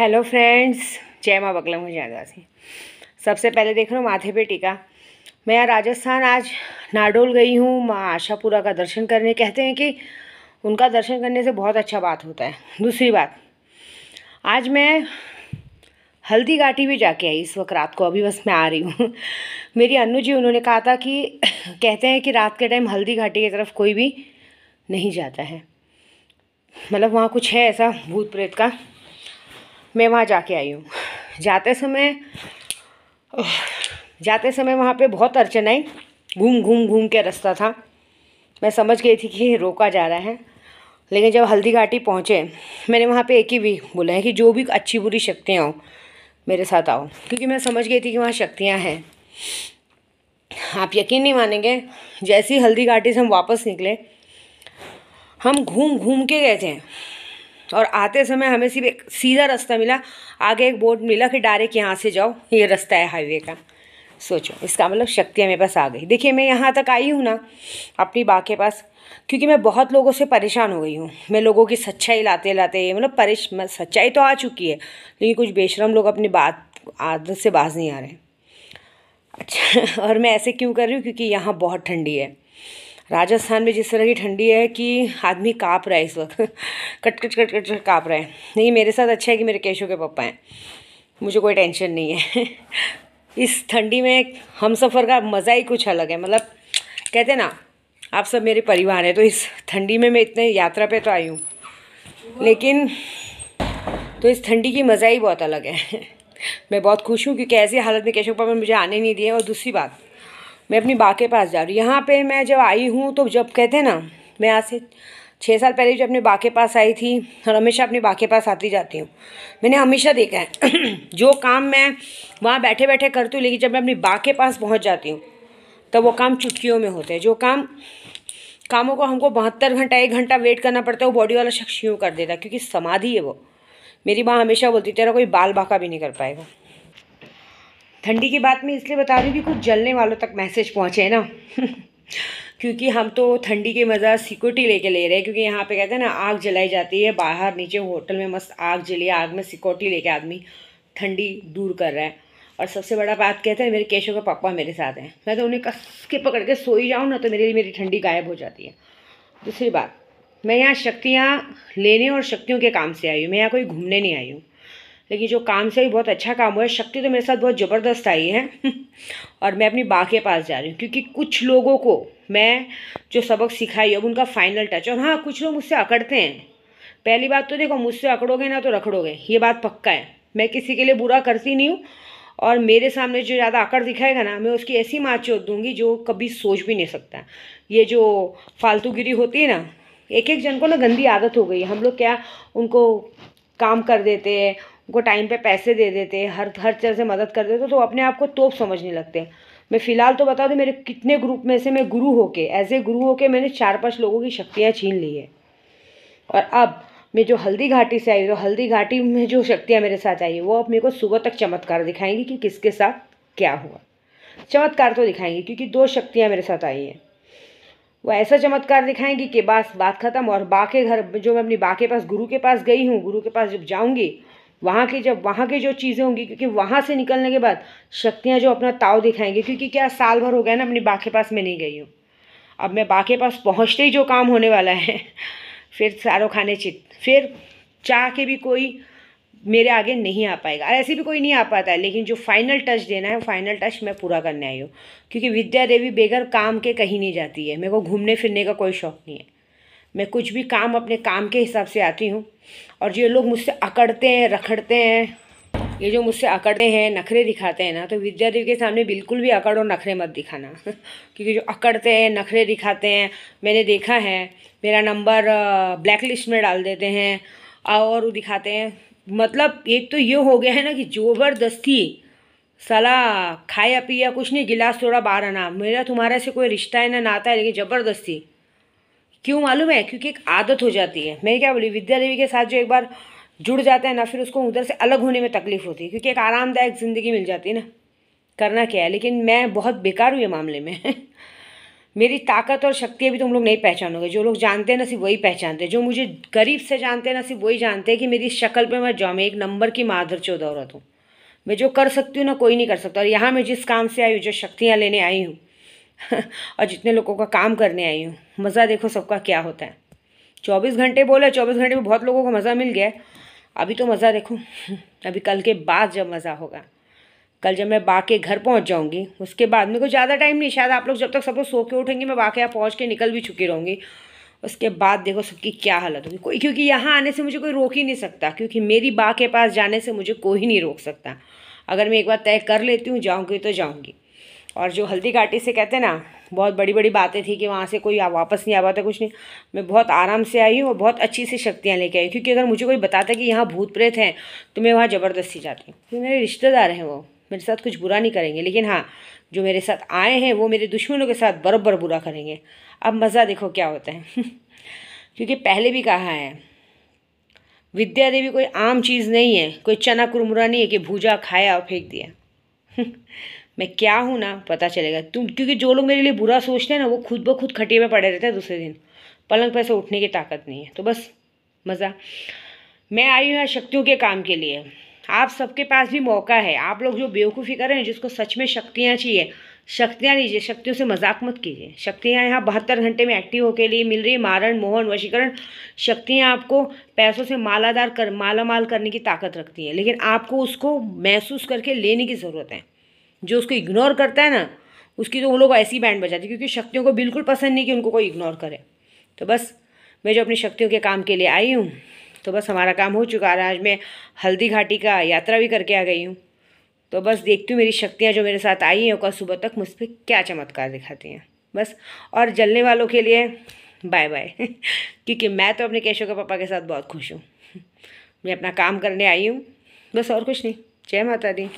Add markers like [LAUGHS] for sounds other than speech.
hello friends जय माँ बगलम जायदासी सबसे पहले देख रहा हूँ माथे पे टीका मैं यहाँ राजस्थान आज नाडोल गई हूँ माँ आशापुरा का दर्शन करने कहते हैं कि उनका दर्शन करने से बहुत अच्छा बात होता है दूसरी बात आज मैं हल्दी घाटी भी जाके आई इस वक्त रात को अभी बस मैं आ रही हूँ [LAUGHS] मेरी अन्नू जी उन्होंने कहा था कि [CLEARS THROAT] कहते हैं कि रात के टाइम हल्दी घाटी की तरफ कोई भी नहीं जाता है मतलब वहाँ कुछ है ऐसा भूत प्रेत का मैं वहाँ जाके आई हूँ जाते समय जाते समय वहाँ पे बहुत आई घूम घूम घूम के रास्ता था मैं समझ गई थी कि रोका जा रहा है लेकिन जब हल्दी घाटी पहुँचे मैंने वहाँ पे एक ही भी बोला है कि जो भी अच्छी बुरी शक्तियाँ हो मेरे साथ आओ क्योंकि मैं समझ गई थी कि वहाँ शक्तियाँ हैं आप यकीन नहीं मानेंगे जैसी हल्दी घाटी से हम वापस निकले हम घूम घूम के गए थे और आते समय हमें सिर्फ एक सीधा रास्ता मिला आगे एक बोर्ड मिला कि डायरेक्ट यहाँ से जाओ ये रास्ता है हाईवे का सोचो इसका मतलब शक्ति मेरे पास आ गई देखिए मैं यहाँ तक आई हूँ ना अपनी बा के पास क्योंकि मैं बहुत लोगों से परेशान हो गई हूँ मैं लोगों की सच्चाई लाते लाते मतलब परेश सच्चाई तो आ चुकी है लेकिन कुछ बेशरम लोग अपनी बात आदत से बाज नहीं आ रहे अच्छा [LAUGHS] और मैं ऐसे क्यों कर रही हूँ क्योंकि यहाँ बहुत ठंडी है राजस्थान में जिस तरह की ठंडी है कि आदमी काँप रहा है इस वक्त [LAUGHS] कट कट कट कट काँप रहा है नहीं मेरे साथ अच्छा है कि मेरे केशों के पापा हैं मुझे कोई टेंशन नहीं है [LAUGHS] इस ठंडी में हम सफ़र का मज़ा ही कुछ अलग है मतलब कहते ना आप सब मेरे परिवार हैं तो इस ठंडी में मैं इतने यात्रा पे तो आई हूँ लेकिन तो इस ठंडी की मज़ा ही बहुत अलग है [LAUGHS] मैं बहुत खुश हूँ क्योंकि ऐसी हालत में केशव पापा ने मुझे आने नहीं दिए और दूसरी बात मैं अपनी बा के पास जा रही यहाँ पे मैं जब आई हूँ तो जब कहते हैं ना मैं यहाँ से छः साल पहले जब अपने बा के पास आई थी और हमेशा अपने बा के पास आती जाती हूँ मैंने हमेशा देखा है [CLEARS THROAT] जो काम मैं वहाँ बैठे बैठे करती हूँ लेकिन जब मैं अपनी बा के पास पहुँच जाती हूँ तब वो काम चुटकियों में होते हैं जो काम कामों को हमको बहत्तर घंटा एक घंटा वेट करना पड़ता है वो बॉडी वाला शख्स यूँ कर देता है क्योंकि समाधि है वो मेरी माँ हमेशा बोलती तेरा कोई बाल बाका भी नहीं कर पाएगा ठंडी की बात मैं इसलिए बता रही हूँ कि कुछ जलने वालों तक मैसेज पहुँचे ना [LAUGHS] क्योंकि हम तो ठंडी के मज़ा सिक्योरिटी लेके ले रहे हैं क्योंकि यहाँ पे कहते हैं ना आग जलाई जाती है बाहर नीचे होटल में मस्त आग जली आग में सिक्योरिटी लेके आदमी ठंडी दूर कर रहा है और सबसे बड़ा बात कहते हैं मेरे केशव का पापा मेरे साथ हैं मैं तो उन्हें कस के पकड़ के सोई जाऊँ ना तो मेरे लिए मेरी ठंडी गायब हो जाती है दूसरी बात मैं यहाँ शक्तियाँ लेने और शक्तियों के काम से आई हूँ मैं यहाँ कोई घूमने नहीं आई हूँ लेकिन जो काम से भी बहुत अच्छा काम हुआ है शक्ति तो मेरे साथ बहुत ज़बरदस्त आई है [LAUGHS] और मैं अपनी बा के पास जा रही हूँ क्योंकि कुछ लोगों को मैं जो सबक सिखाई अब उनका फाइनल टच और हाँ कुछ लोग मुझसे अकड़ते हैं पहली बात तो देखो मुझसे अकड़ोगे ना तो रखड़ोगे ये बात पक्का है मैं किसी के लिए बुरा करती नहीं हूँ और मेरे सामने जो ज़्यादा आकर दिखाएगा ना मैं उसकी ऐसी माँ चोट दूंगी जो कभी सोच भी नहीं सकता ये जो फालतूगिरी होती है ना एक एक जन को ना गंदी आदत हो गई हम लोग क्या उनको काम कर देते हैं उनको टाइम पे पैसे दे देते हर हर तरह से मदद कर देते तो अपने आप को तोप समझने लगते मैं फ़िलहाल तो बता दूँ मेरे कितने ग्रुप में से मैं गुरु होके के ऐसे गुरु होके मैंने चार पांच लोगों की शक्तियाँ छीन ली है और अब मैं जो हल्दी घाटी से आई तो हल्दी घाटी में जो शक्तियाँ मेरे साथ आई वो अब मेरे को सुबह तक चमत्कार दिखाएंगी कि किसके साथ क्या हुआ चमत्कार तो दिखाएंगी क्योंकि दो शक्तियाँ मेरे साथ आई हैं वो ऐसा चमत्कार दिखाएंगी कि बस बात खत्म और बा के घर जो मैं अपनी बा के पास गुरु के पास गई हूँ गुरु के पास जब जाऊँगी वहाँ की जब वहाँ की जो चीज़ें होंगी क्योंकि वहाँ से निकलने के बाद शक्तियाँ जो अपना ताव दिखाएंगी क्योंकि क्या साल भर हो गया ना अपनी बाँ के पास मैं नहीं गई हूँ अब मैं बा के पास पहुँचते ही जो काम होने वाला है [LAUGHS] फिर शाहरुख खाने चित फिर चाह के भी कोई मेरे आगे नहीं आ पाएगा और ऐसे भी कोई नहीं आ पाता है लेकिन जो फाइनल टच देना है फाइनल टच मैं पूरा करने आई हूँ क्योंकि विद्या देवी बेगर काम के कहीं नहीं जाती है मेरे को घूमने फिरने का कोई शौक़ नहीं है मैं कुछ भी काम अपने काम के हिसाब से आती हूँ और जो लोग मुझसे अकड़ते हैं रखड़ते हैं ये जो मुझसे अकड़ते हैं नखरे दिखाते हैं ना तो विद्या देवी के सामने बिल्कुल भी अकड़ और नखरे मत दिखाना [LAUGHS] क्योंकि जो अकड़ते हैं नखरे दिखाते हैं मैंने देखा है मेरा नंबर ब्लैक लिस्ट में डाल देते हैं और दिखाते हैं मतलब एक तो ये हो गया है ना कि ज़बरदस्ती सला खाया पिया कुछ नहीं गिलास थोड़ा बाहर आना मेरा तुम्हारा से कोई रिश्ता है ना नाता है लेकिन ज़बरदस्ती क्यों मालूम है क्योंकि एक आदत हो जाती है मैं क्या बोली विद्या देवी के साथ जो एक बार जुड़ जाते हैं ना फिर उसको उधर से अलग होने में तकलीफ होती है क्योंकि एक आरामदायक ज़िंदगी मिल जाती है ना करना क्या है लेकिन मैं बहुत बेकार हूँ ये मामले में [LAUGHS] मेरी ताकत और शक्ति अभी तुम लोग नहीं पहचानोगे जो लोग जानते हैं ना सिर्फ वही पहचानते हैं जो मुझे गरीब से जानते हैं ना सिर्फ वही जानते हैं कि मेरी शक्ल पर मैं जाऊँ एक नंबर की माधर चौधौरत हूँ मैं जो कर सकती हूँ ना कोई नहीं कर सकता और यहाँ मैं जिस काम से आई हूँ जो शक्तियाँ लेने आई हूँ [LAUGHS] और जितने लोगों का काम करने आई हूँ मज़ा देखो सबका क्या होता है चौबीस घंटे बोले चौबीस घंटे में बहुत लोगों को मज़ा मिल गया अभी तो मज़ा देखो [LAUGHS] अभी कल के बाद जब मज़ा होगा कल जब मैं बा के घर पहुंच जाऊंगी उसके बाद मेरे को ज़्यादा टाइम नहीं शायद आप लोग जब तक सब लोग सो के उठेंगे मैं बा के यहाँ पहुँच के निकल भी चुकी रहूँगी उसके बाद देखो सबकी क्या हालत होगी कोई क्योंकि यहाँ आने से मुझे कोई रोक ही नहीं सकता क्योंकि मेरी बा के पास जाने से मुझे कोई नहीं रोक सकता अगर मैं एक बार तय कर लेती हूँ जाऊँगी तो जाऊँगी और जो हल्दी घाटी से कहते हैं ना बहुत बड़ी बड़ी बातें थी कि वहाँ से कोई वापस नहीं आ पाता कुछ नहीं मैं बहुत आराम से आई हूँ और बहुत अच्छी सी शक्तियाँ लेके आई क्योंकि अगर मुझे कोई बताता कि यहाँ भूत प्रेत हैं तो मैं वहाँ ज़बरदस्ती जाती हूँ क्योंकि मेरे रिश्तेदार हैं वो मेरे साथ कुछ बुरा नहीं करेंगे लेकिन हाँ जो मेरे साथ आए हैं वो मेरे दुश्मनों के साथ बरबर बुरा करेंगे अब मज़ा देखो क्या होता है [LAUGHS] क्योंकि पहले भी कहा है विद्या देवी कोई आम चीज़ नहीं है कोई चना कुरमुरा नहीं है कि भूजा खाया और फेंक दिया [LAUGHS] मैं क्या हूँ ना पता चलेगा तुम क्योंकि जो लोग मेरे लिए बुरा सोचते हैं ना वो खुद ब खुद खटिए में पड़े रहते हैं दूसरे दिन पलंग पर से उठने की ताकत नहीं है तो बस मज़ा मैं आई हूँ यहाँ शक्तियों के काम के लिए आप सबके पास भी मौका है आप लोग जो बेवकूफ़ी कर रहे हैं जिसको सच में शक्तियाँ चाहिए शक्तियाँ लीजिए शक्तियों से मजाक मत कीजिए शक्तियाँ यहाँ बहत्तर घंटे में एक्टिव होके लिए मिल रही मारण मोहन वशीकरण शक्तियाँ आपको पैसों से मालादार कर माला माल करने की ताकत रखती हैं लेकिन आपको उसको महसूस करके लेने की ज़रूरत है जो उसको इग्नोर करता है ना उसकी तो उन लोग ऐसी बैंड बजाते क्योंकि शक्तियों को बिल्कुल पसंद नहीं कि उनको कोई इग्नोर करे तो बस मैं जो अपनी शक्तियों के काम के लिए आई हूँ तो बस हमारा काम हो चुका है आज मैं हल्दी घाटी का यात्रा भी करके आ गई हूँ तो बस देखती हूँ मेरी शक्तियाँ जो मेरे साथ आई हैं कल सुबह तक मुझ पर क्या चमत्कार दिखाती हैं बस और जलने वालों के लिए बाय बाय [LAUGHS] क्योंकि मैं तो अपने केशव के पापा के साथ बहुत खुश हूँ [LAUGHS] मैं अपना काम करने आई हूँ बस और कुछ नहीं जय माता दी